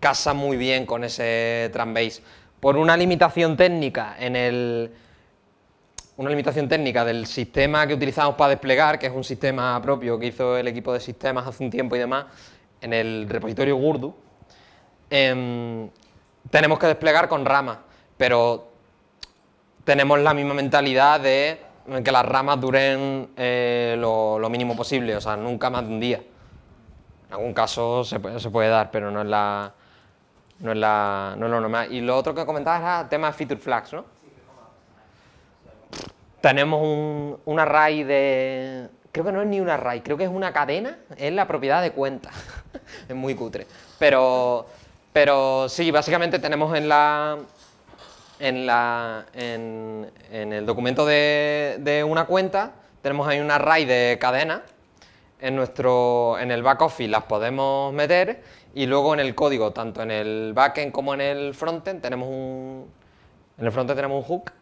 casa muy bien con ese TramBase Por una limitación técnica en el... Una limitación técnica del sistema que utilizamos para desplegar, que es un sistema propio que hizo el equipo de sistemas hace un tiempo y demás, en el repositorio Gurdu, em, tenemos que desplegar con ramas, pero tenemos la misma mentalidad de que las ramas duren eh, lo, mínimo posible, o sea, nunca más de un día. En algún caso se puede, dar, pero no es, la, no, es la, no es lo normal. Y lo otro que comentabas era el tema de feature flags, ¿no? Tenemos un, un array de... Creo que no es ni un array, creo que es una cadena, es la propiedad de cuenta. <laughs> es muy cutre. Pero pero sí, básicamente tenemos en la... En, la, en, el documento de, una cuenta tenemos ahí un array de cadenas en, nuestro, en el back office las podemos meter y luego en el código, tanto en el backend como en el frontend, tenemos un, en el frontend tenemos un hook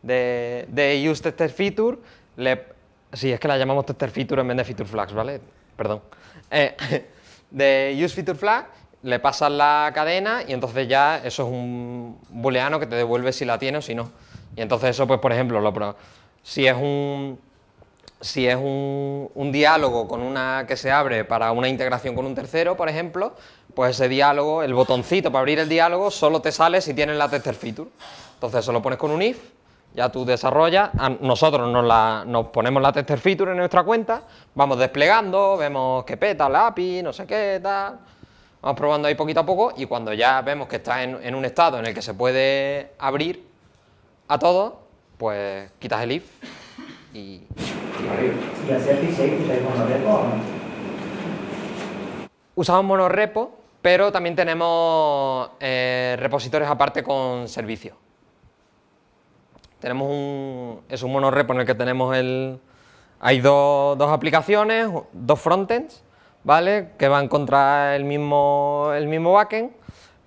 de, de use feature. sí, es que la llamamos tester feature en vez de feature flags, ¿vale? Perdón. Eh, <laughs> de use feature flag le pasas la cadena y entonces ya eso es un booleano que te devuelve si la tiene o si no. Y entonces eso, pues por ejemplo, lo, si es un si es un, diálogo con una que se abre para una integración con un tercero, por ejemplo, pues ese diálogo, el botoncito para abrir el diálogo solo te sale si tienes la tester feature. Entonces eso lo pones con un if, ya tú desarrollas, nosotros nos, nos ponemos la tester feature en nuestra cuenta, vamos desplegando, vemos que peta la API, no sé qué, tal Vamos probando ahí poquito a poco y cuando ya vemos que está en, un estado en el que se puede abrir a todo, pues quitas el if y... ¿Y monorepo? Usamos monorepo, pero también tenemos eh, repositorios aparte con servicios. Tenemos un, es un monorepo en el que tenemos el... Hay dos aplicaciones, dos frontends, ¿vale? Que va contra el mismo, el mismo backend,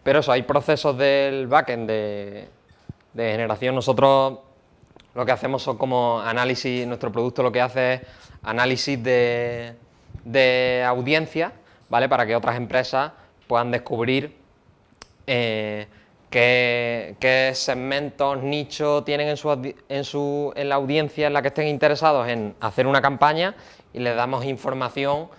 pero eso, hay procesos del backend de, generación. Nosotros lo que hacemos son como análisis, nuestro producto lo que hace es análisis de, audiencia, ¿vale? Para que otras empresas puedan descubrir eh, qué, segmentos, nichos tienen en, en, su, en la audiencia en la que estén interesados en hacer una campaña y les damos información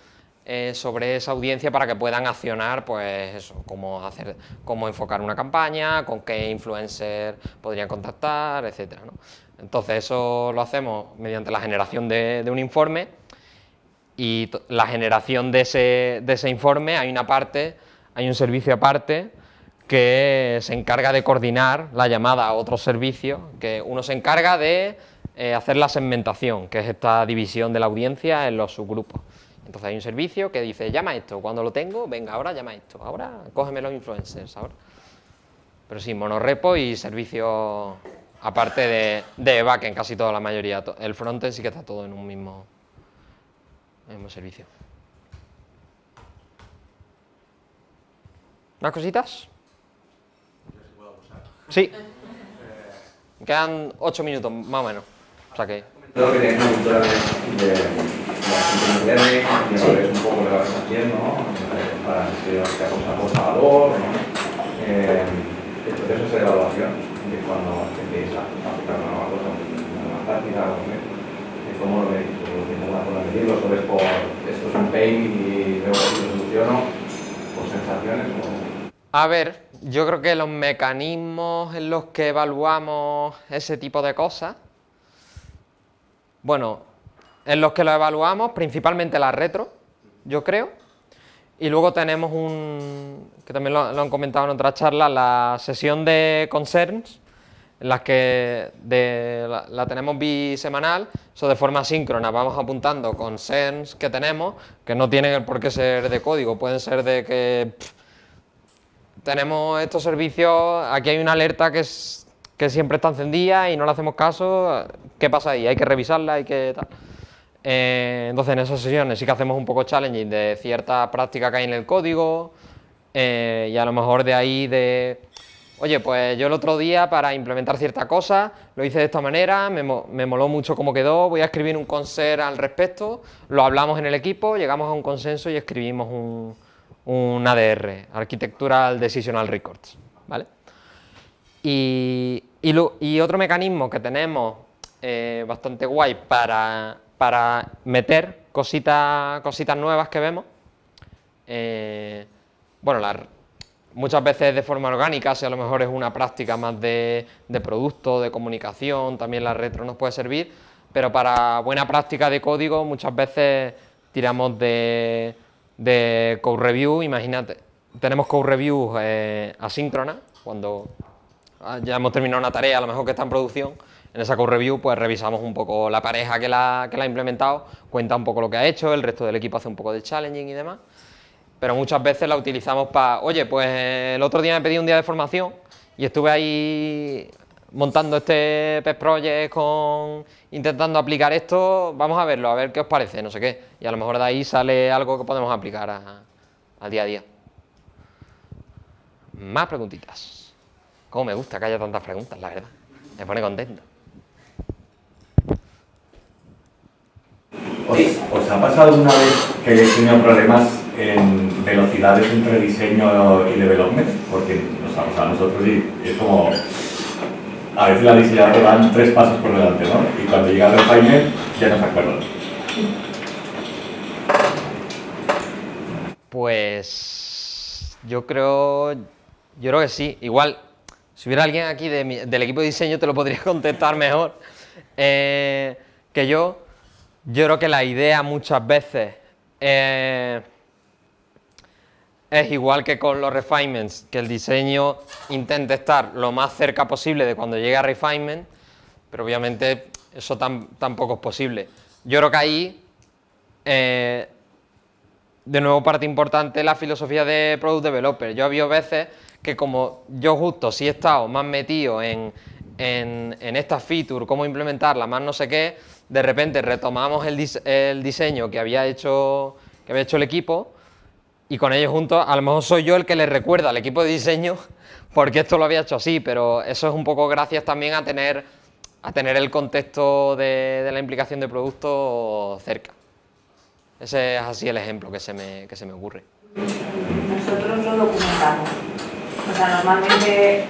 eh, sobre esa audiencia para que puedan accionar, pues eso, cómo hacer, cómo enfocar una campaña, con qué influencer podrían contactar, etcétera. Entonces eso lo hacemos mediante la generación de, un informe y la generación de ese, informe hay una parte, hay un servicio aparte que se encarga de coordinar la llamada a otros servicios, que uno se encarga de eh, hacer la segmentación, que es esta división de la audiencia en los subgrupos. Entonces hay un servicio que dice, llama esto, cuando lo tengo, venga, ahora llama esto, ahora cógeme los influencers, ahora. Pero sí, Monorepo y servicio aparte de, de backend, casi toda la mayoría. El frontend sí que está todo en un mismo, servicio. ¿Más cositas? Sí. Quedan ocho minutos, más o menos. O sea que que sí. un poco lo que vas haciendo, ¿no? para que sea cosa acosador, ¿no? Eh, el proceso es de evaluación, de cuando empieces a aplicar una nueva cosa, una táctica, ¿no? cómo lo veis, lo que no van a medir, lo por esto es un pain y veo si lo soluciono, por sensaciones ¿no? A ver, yo creo que los mecanismos en los que evaluamos ese tipo de cosas, bueno, en los que lo evaluamos, principalmente la retro, yo creo. Y luego tenemos un, que también lo, han comentado en otra charla, la sesión de concerns, en las que la, tenemos bisemanal, eso de forma síncrona, vamos apuntando concerns que tenemos, que no tienen por qué ser de código, pueden ser de que tenemos estos servicios, aquí hay una alerta que, es, que siempre está encendida y no le hacemos caso, ¿qué pasa ahí? Hay que revisarla, hay que tal. Eh, entonces en esas sesiones sí que hacemos un poco challenging de cierta práctica que hay en el código eh, y a lo mejor de ahí de, oye, pues yo el otro día para implementar cierta cosa lo hice de esta manera, me, moló mucho cómo quedó, voy a escribir un conser al respecto, lo hablamos en el equipo, llegamos a un consenso y escribimos un, un ADR, Architectural Decisional Records, ¿vale? Y, otro mecanismo que tenemos eh, bastante guay para para meter cositas, nuevas que vemos. Eh, bueno, muchas veces de forma orgánica, si a lo mejor es una práctica más de, producto, de comunicación, también la retro nos puede servir, pero para buena práctica de código muchas veces tiramos de, code review, imagínate, tenemos code reviews eh, cuando ah, ya hemos terminado una tarea, a lo mejor que está en producción, en esa code review pues revisamos un poco la pareja que la, ha implementado, cuenta un poco lo que ha hecho, el resto del equipo hace un poco de challenging y demás, pero muchas veces la utilizamos para, oye, pues el otro día me pedí un día de formación y estuve ahí montando este PES Project con intentando aplicar esto, vamos a verlo, a ver qué os parece, no sé qué. Y a lo mejor de ahí sale algo que podemos aplicar a, al día a día. Más preguntitas. Cómo me gusta que haya tantas preguntas, la verdad. Me pone contento. ¿Os, ha pasado una vez que he tenido problemas en velocidades entre diseño y development? Porque nos ha a nosotros y es como... A veces la diseñadora van tres pasos por delante, ¿no? Y cuando llega el final ya no se acuerdan. Pues yo creo, yo creo que sí. Igual, si hubiera alguien aquí del equipo de diseño te lo podría <laughs> contestar mejor eh, que yo yo creo que la idea muchas veces eh, es igual que con los refinements, que el diseño intente estar lo más cerca posible de cuando llegue a refinement, pero obviamente eso tampoco es posible. Yo creo que ahí, eh, de nuevo, parte importante la filosofía de Product Developer. Yo he veces que como yo justo sí he estado más metido en en, esta feature, cómo implementarla, más no sé qué, de repente retomamos el, diseño que había, hecho, que había hecho el equipo y con ellos juntos, a lo mejor soy yo el que les recuerda al equipo de diseño <laughs> porque esto lo había hecho así, pero eso es un poco gracias también a tener, a tener el contexto de, la implicación de producto cerca. Ese es así el ejemplo que se me, que se me ocurre. Nosotros no documentamos. O sea, normalmente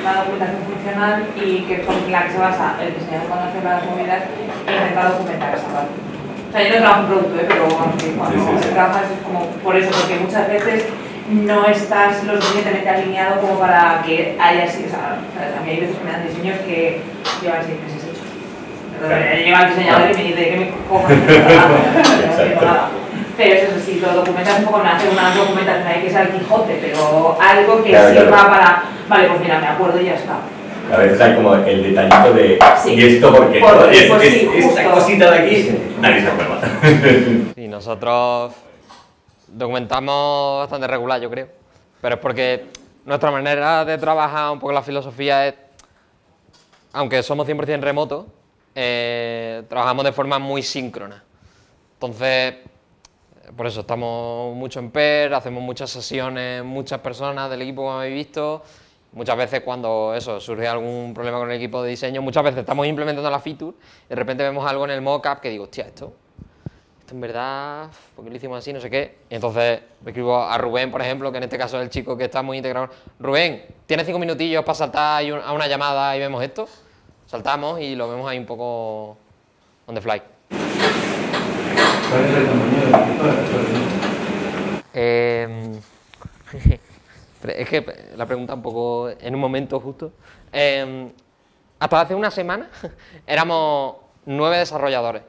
una documentación funcional y que con la que se basa el diseñador cuando hace las movidas e intentar documentar esa parte. O sea, yo no trabajo un producto, ¿eh? pero cuando se trabaja es como por eso, porque muchas veces no estás lo suficientemente alineado como para que haya sido. O sea, a hay veces que me dan diseños que llevan seis meses hechos. Llega el diseñador y me dice que me coja <laughs> pero eso sí, lo documentas un poco, no hace una documentación ahí que es el Quijote, pero algo que sirva para vale, pues mira, me acuerdo y ya está. A veces hay como el detallito de y esto porque, esta cosita de aquí nadie se acuerda. Y <laughs> nosotros documentamos bastante regular, yo creo. Pero es porque nuestra manera de trabajar, un poco la filosofía es, aunque somos 100% remoto, eh, trabajamos de forma muy síncrona. Entonces, por eso estamos mucho en PER, hacemos muchas sesiones, muchas personas del equipo como habéis visto muchas veces cuando eso surge algún problema con el equipo de diseño, muchas veces estamos implementando la feature, y de repente vemos algo en el mockup que digo, hostia, esto, esto en verdad, ¿por qué lo hicimos así? No sé qué. Y entonces escribo a Rubén, por ejemplo, que en este caso es el chico que está muy integrado. Rubén, ¿tienes cinco minutillos para saltar a una llamada y vemos esto? Saltamos y lo vemos ahí un poco on the fly. eh... <laughs> Es que la pregunta un poco en un momento justo. Em, hasta hace una semana <laughs> éramos nueve desarrolladores.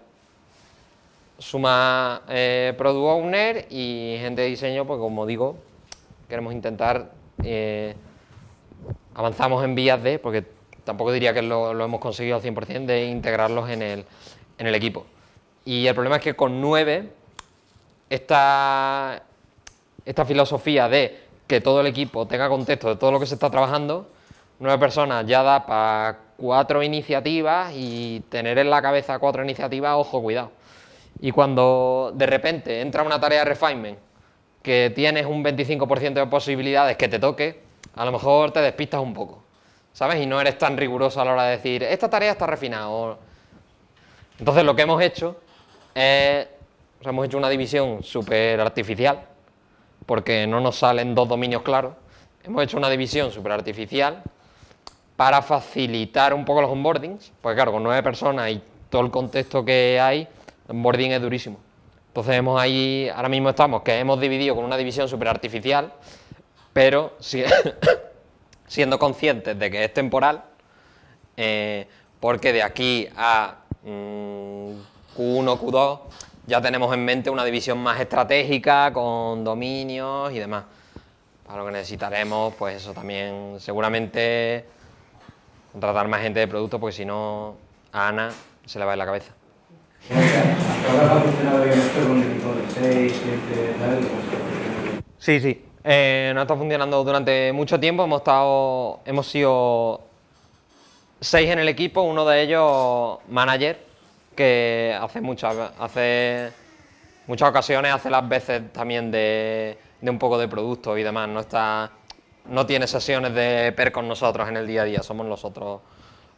Suma eh, Product Owner y gente de diseño, pues como digo, queremos intentar... Eh, avanzamos en vías de, porque tampoco diría que lo, hemos conseguido al 100%, de integrarlos en el, equipo. Y el problema es que con nueve, esta, esta filosofía de que todo el equipo tenga contexto de todo lo que se está trabajando, nueve personas ya da para cuatro iniciativas y tener en la cabeza cuatro iniciativas, ojo, cuidado. Y cuando de repente entra una tarea de refinement, que tienes un 25% de posibilidades que te toque, a lo mejor te despistas un poco, ¿sabes? Y no eres tan riguroso a la hora de decir, esta tarea está refinada. Entonces lo que hemos hecho es, hemos hecho una división súper artificial, porque no nos salen dos dominios claros, hemos hecho una división super artificial para facilitar un poco los onboardings, porque claro, con nueve personas y todo el contexto que hay, el onboarding es durísimo. Entonces hemos ahí, ahora mismo estamos, que hemos dividido con una división super artificial, pero <coughs> siendo conscientes de que es temporal, eh, porque de aquí a Q1, mm, Q2 ya tenemos en mente una división más estratégica con dominios y demás. Para lo que necesitaremos, pues eso también, seguramente contratar más gente de producto, porque si no, a Ana se le va en la cabeza. Sí, sí. Eh, no estado funcionando durante mucho tiempo. Hemos estado, hemos sido seis en el equipo, uno de ellos manager que hace muchas, hace muchas ocasiones hace las veces también de, un poco de producto y demás. No está, no tiene sesiones de per con nosotros en el día a día, somos nosotros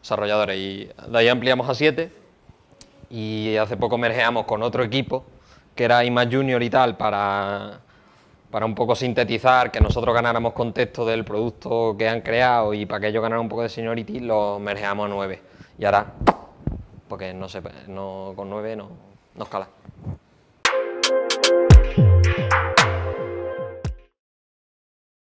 desarrolladores. Y de ahí ampliamos a siete y hace poco mergeamos con otro equipo que era IMA Junior y tal para, para un poco sintetizar, que nosotros ganáramos contexto del producto que han creado y para que ellos ganaran un poco de seniority, lo mergeamos a 9. Y ahora porque no se, con 9 no, no escala.